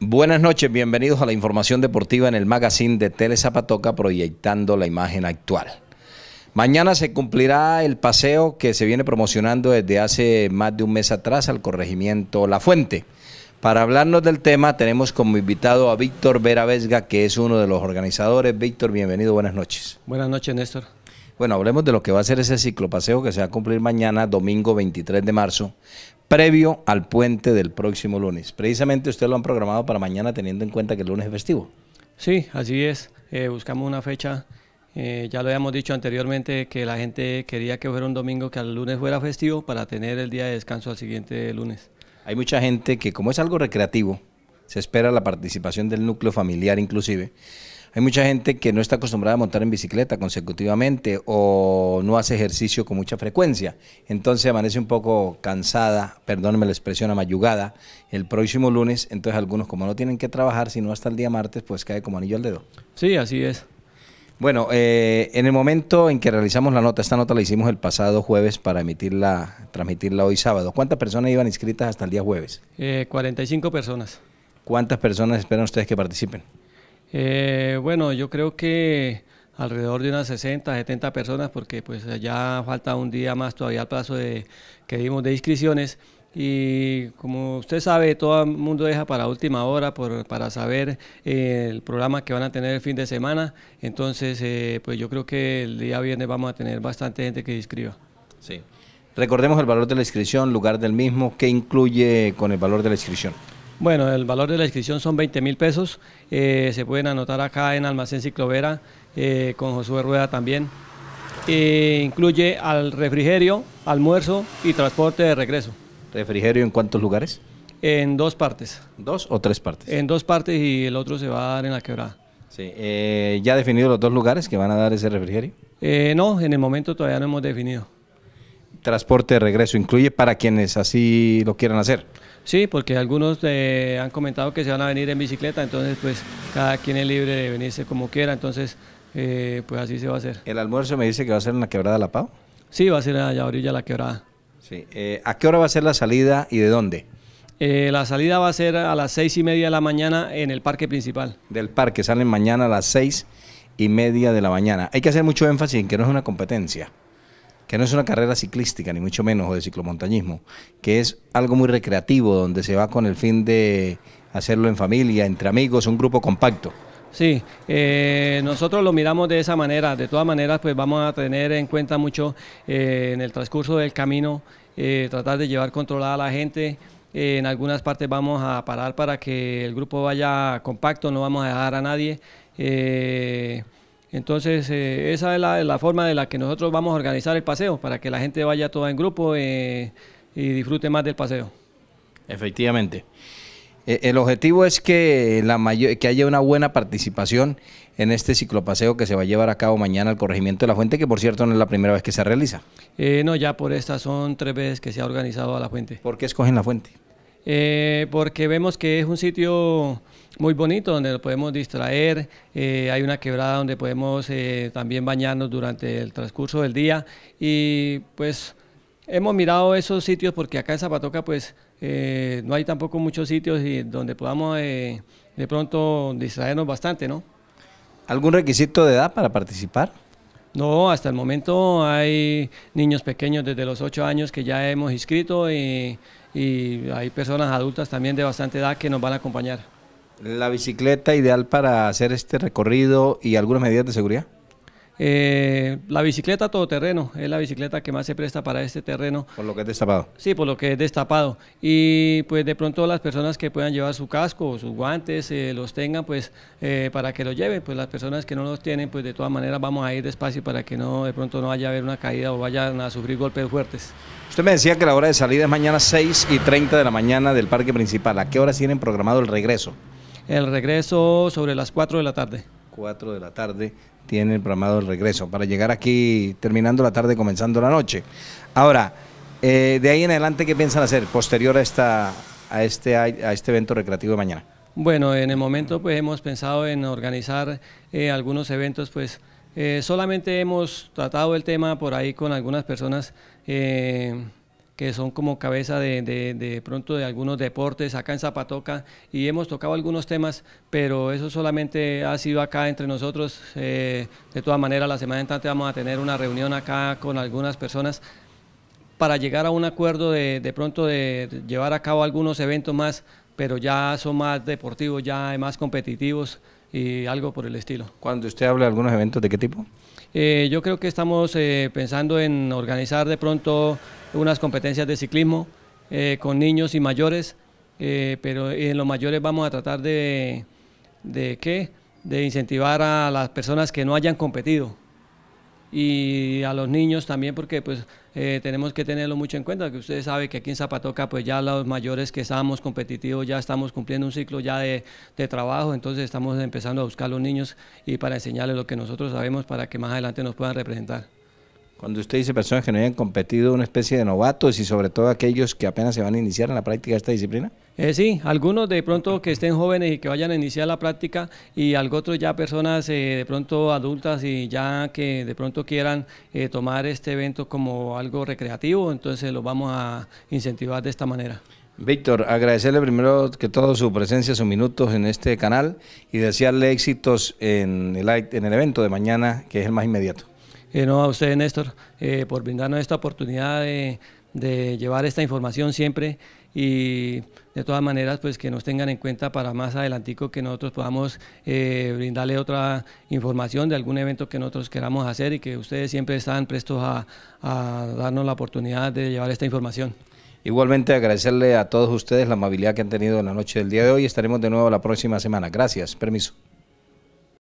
Buenas noches, bienvenidos a la información deportiva en el magazine de Tele Zapatoca proyectando la imagen actual. Mañana se cumplirá el paseo que se viene promocionando desde hace más de un mes atrás al corregimiento La Fuente. Para hablarnos del tema tenemos como invitado a Víctor Vera Vesga, que es uno de los organizadores. Víctor, bienvenido, buenas noches. Buenas noches, Néstor. Bueno, hablemos de lo que va a ser ese ciclo paseo que se va a cumplir mañana, domingo 23 de marzo, previo al puente del próximo lunes. Precisamente usted lo han programado para mañana teniendo en cuenta que el lunes es festivo. Sí, así es. Eh, buscamos una fecha. Eh, ya lo habíamos dicho anteriormente que la gente quería que fuera un domingo, que el lunes fuera festivo para tener el día de descanso al siguiente lunes. Hay mucha gente que como es algo recreativo, se espera la participación del núcleo familiar inclusive. Hay mucha gente que no está acostumbrada a montar en bicicleta consecutivamente o no hace ejercicio con mucha frecuencia. Entonces amanece un poco cansada, perdónenme la expresión, amayugada el próximo lunes. Entonces algunos como no tienen que trabajar, sino hasta el día martes, pues cae como anillo al dedo. Sí, así es. Bueno, eh, en el momento en que realizamos la nota, esta nota la hicimos el pasado jueves para emitirla, transmitirla hoy sábado. ¿Cuántas personas iban inscritas hasta el día jueves? Eh, 45 personas. ¿Cuántas personas esperan ustedes que participen? Eh, bueno, yo creo que alrededor de unas 60, 70 personas, porque pues ya falta un día más todavía al plazo de, que dimos de inscripciones. Y como usted sabe, todo el mundo deja para última hora para saber eh, el programa que van a tener el fin de semana. Entonces, eh, pues yo creo que el día viernes vamos a tener bastante gente que inscriba. Sí. Recordemos el valor de la inscripción, lugar del mismo, qué incluye con el valor de la inscripción. Bueno, el valor de la inscripción son 20 mil pesos. Eh, se pueden anotar acá en Almacén Ciclovera eh, con Josué Rueda también. Eh, incluye al refrigerio, almuerzo y transporte de regreso. ¿Refrigerio en cuántos lugares? En dos partes. ¿Dos o tres partes? En dos partes y el otro se va a dar en la quebrada. Sí. ha ¿Ya definido los dos lugares que van a dar ese refrigerio? no, en el momento todavía no hemos definido. ¿Transporte de regreso incluye para quienes así lo quieran hacer? Sí, porque algunos eh, han comentado que se van a venir en bicicleta, entonces pues cada quien es libre de venirse como quiera, entonces eh, pues así se va a hacer. ¿El almuerzo me dice que va a ser en la quebrada de La Pau? Sí, va a ser allá a orilla La Quebrada. Sí. Eh, ¿A qué hora va a ser la salida y de dónde? la salida va a ser a las seis y media de la mañana en el parque principal. Del parque, salen mañana a las seis y media de la mañana. Hay que hacer mucho énfasis en que no es una competencia que no es una carrera ciclística, ni mucho menos, o de ciclomontañismo, que es algo muy recreativo, donde se va con el fin de hacerlo en familia, entre amigos, un grupo compacto. Sí, eh, nosotros lo miramos de esa manera. De todas maneras, pues vamos a tener en cuenta mucho eh, en el transcurso del camino, eh, tratar de llevar controlada a la gente. en algunas partes vamos a parar para que el grupo vaya compacto, no vamos a dejar a nadie. Entonces, eh, esa es la, forma de la que nosotros vamos a organizar el paseo, para que la gente vaya toda en grupo eh, y disfrute más del paseo. Efectivamente. Eh, el objetivo es que, la que haya una buena participación en este ciclopaseo que se va a llevar a cabo mañana al corregimiento de la fuente, que por cierto no es la primera vez que se realiza. no, ya por estas son tres veces que se ha organizado a la fuente. ¿Por qué escogen la fuente? porque vemos que es un sitio muy bonito donde nos podemos distraer, eh, hay una quebrada donde podemos eh, también bañarnos durante el transcurso del día y pues hemos mirado esos sitios porque acá en Zapatoca pues eh, no hay tampoco muchos sitios donde podamos de pronto distraernos bastante, ¿no? ¿Algún requisito de edad para participar? No, hasta el momento hay niños pequeños desde los 8 años que ya hemos inscrito y hay personas adultas también de bastante edad que nos van a acompañar la bicicleta ideal para hacer este recorrido y algunas medidas de seguridad? Eh, la bicicleta todoterreno es la bicicleta que más se presta para este terreno. Por lo que es destapado. Sí, por lo que es destapado. Y pues de pronto las personas que puedan llevar su casco o sus guantes, eh, los tengan pues eh, para que lo lleven. Pues las personas que no los tienen, pues de todas maneras vamos a ir despacio para que no de pronto no vaya a haber una caída o vayan a sufrir golpes fuertes. Usted me decía que la hora de salida es mañana 6 y 30 de la mañana del parque principal. ¿A qué hora tienen programado el regreso? el regreso sobre las 4 de la tarde. 4 de la tarde tiene el programado el regreso para llegar aquí terminando la tarde, comenzando la noche. Ahora, eh, de ahí en adelante, ¿qué piensan hacer posterior a, esta, a, este, a este evento recreativo de mañana? Bueno, en el momento pues hemos pensado en organizar eh, algunos eventos, pues eh, solamente hemos tratado el tema por ahí con algunas personas que son como cabeza de, pronto de algunos deportes acá en Zapatoca y hemos tocado algunos temas, pero eso solamente ha sido acá entre nosotros. Eh, de todas maneras, la semana entrante vamos a tener una reunión acá con algunas personas para llegar a un acuerdo de, de pronto de llevar a cabo algunos eventos más, pero ya son más deportivos, ya más competitivos y algo por el estilo. Cuando usted habla de algunos eventos, ¿de qué tipo? Eh, yo creo que estamos eh, pensando en organizar de pronto unas competencias de ciclismo eh, con niños y mayores, pero en los mayores vamos a tratar de, de qué, de incentivar a las personas que no hayan competido y a los niños también porque pues eh, tenemos que tenerlo mucho en cuenta, que ustedes saben que aquí en Zapatoca pues ya los mayores que estamos competitivos ya estamos cumpliendo un ciclo ya de, de, trabajo, entonces estamos empezando a buscar los niños y para enseñarles lo que nosotros sabemos para que más adelante nos puedan representar. Cuando usted dice personas que no hayan competido, una especie de novatos y sobre todo aquellos que apenas se van a iniciar en la práctica de esta disciplina? Eh, sí, algunos de pronto que estén jóvenes y que vayan a iniciar la práctica y algo otro ya personas eh, de pronto adultas y ya que de pronto quieran eh, tomar este evento como algo recreativo, entonces los vamos a incentivar de esta manera. Víctor, agradecerle primero que todo su presencia, sus minutos en este canal y desearle éxitos en el, en el evento de mañana, que es el más inmediato. Eh, no, a usted, Néstor, eh, por brindarnos esta oportunidad de, llevar esta información siempre y de todas maneras pues que nos tengan en cuenta para más adelantico que nosotros podamos eh, brindarle otra información de algún evento que nosotros queramos hacer y que ustedes siempre están prestos a, a darnos la oportunidad de llevar esta información. Igualmente agradecerle a todos ustedes la amabilidad que han tenido en la noche del día de hoy. Estaremos de nuevo la próxima semana. Gracias. Permiso.